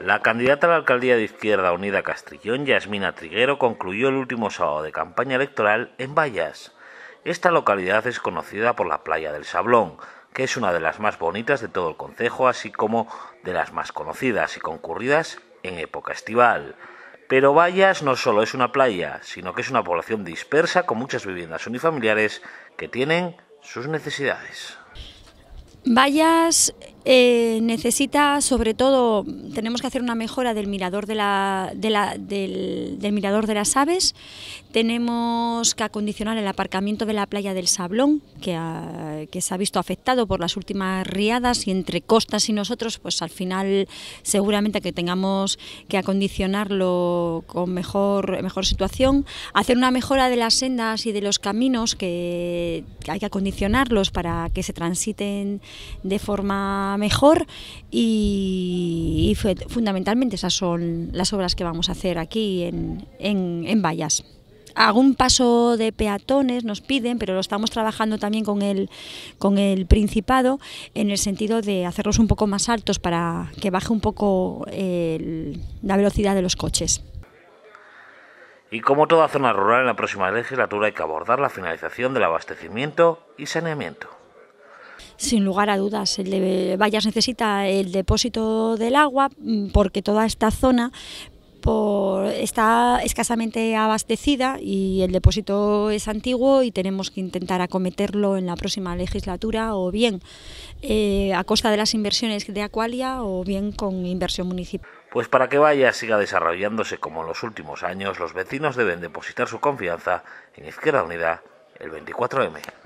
La candidata a la alcaldía de Izquierda Unida Castrillón, Yasmina Triguero, concluyó el último sábado de campaña electoral en Vallas. Esta localidad es conocida por la playa del Sablón, que es una de las más bonitas de todo el concejo, así como de las más conocidas y concurridas en época estival. Pero Vallas no solo es una playa, sino que es una población dispersa con muchas viviendas unifamiliares que tienen sus necesidades. Vallas eh, necesita sobre todo, tenemos que hacer una mejora del mirador de, la, del, mirador de las aves, tenemos que acondicionar el aparcamiento de la playa del Sablón, que, se ha visto afectado por las últimas riadas y entre costas y nosotros, pues al final seguramente que tengamos que acondicionarlo con mejor, mejor situación, hacer una mejora de las sendas y de los caminos que hay que acondicionarlos para que se transiten de forma mejor y, fundamentalmente esas son las obras que vamos a hacer aquí en, en, en Vallas algún paso de peatones nos piden, pero lo estamos trabajando también con el, con el Principado en el sentido de hacerlos un poco más altos para que baje un poco la velocidad de los coches. Y como toda zona rural, en la próxima legislatura hay que abordar la finalización del abastecimiento y saneamiento. Sin lugar a dudas, el Vallas necesita el depósito del agua mm, porque toda esta zona está escasamente abastecida y el depósito es antiguo y tenemos que intentar acometerlo en la próxima legislatura o bien eh, a costa de las inversiones de Acualia o bien con inversión municipal. Pues para que Vallas siga desarrollándose como en los últimos años, los vecinos deben depositar su confianza en Izquierda Unida el 24M.